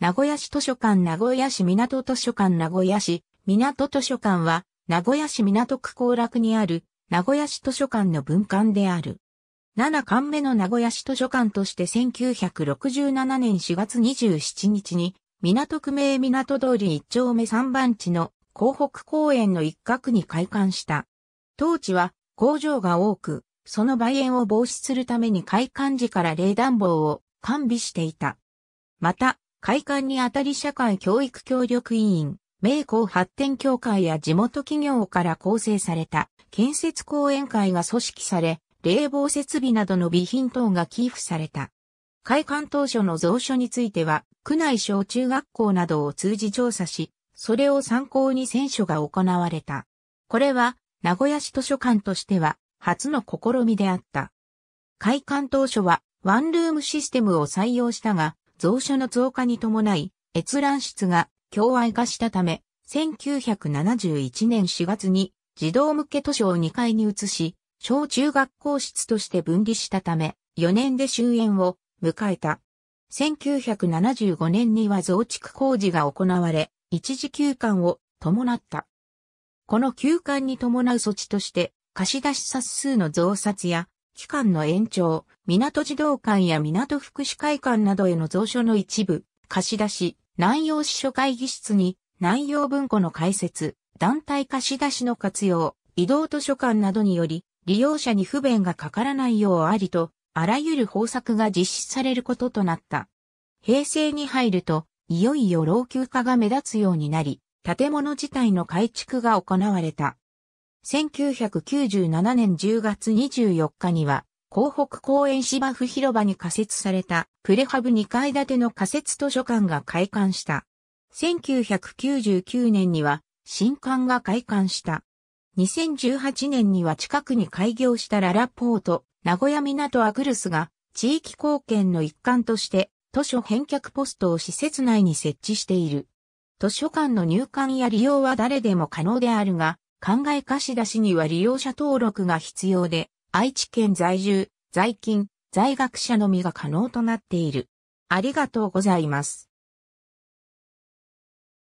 名古屋市図書館名古屋市港図書館名古屋市港図書館は名古屋市港区後楽にある名古屋市図書館の分館である。7巻目の名古屋市図書館として1967年4月27日に港区名港通り1丁目3番地の港北公園の一角に開館した。当地は工場が多く、その梅園を防止するために開館時から冷暖房を完備していた。また、会館にあたり社会教育協力委員、名工発展協会や地元企業から構成された建設講演会が組織され、冷房設備などの備品等が寄付された。開館当初の蔵書については、区内小中学校などを通じ調査し、それを参考に選書が行われた。これは、名古屋市図書館としては、初の試みであった。開館当初は、ワンルームシステムを採用したが、蔵書の増加に伴い、閲覧室が共愛化したため、1971年4月に児童向け図書を2階に移し、小中学校室として分離したため、4年で終焉を迎えた。1975年には増築工事が行われ、一時休館を伴った。この休館に伴う措置として、貸し出し冊数の増刷や期間の延長、港児童館や港福祉会館などへの蔵書の一部、貸し出し、南洋司所会議室に、南洋文庫の開設、団体貸し出しの活用、移動図書館などにより、利用者に不便がかからないようありと、あらゆる方策が実施されることとなった。平成に入ると、いよいよ老朽化が目立つようになり、建物自体の改築が行われた。1997年10月24日には、港北公園芝生広場に仮設されたプレハブ2階建ての仮設図書館が開館した。1999年には新館が開館した。2018年には近くに開業したララポート、名古屋港アグルスが地域貢献の一環として図書返却ポストを施設内に設置している。図書館の入館や利用は誰でも可能であるが、考え貸し出しには利用者登録が必要で、愛知県在住、在勤、在学者のみが可能となっている。ありがとうございます。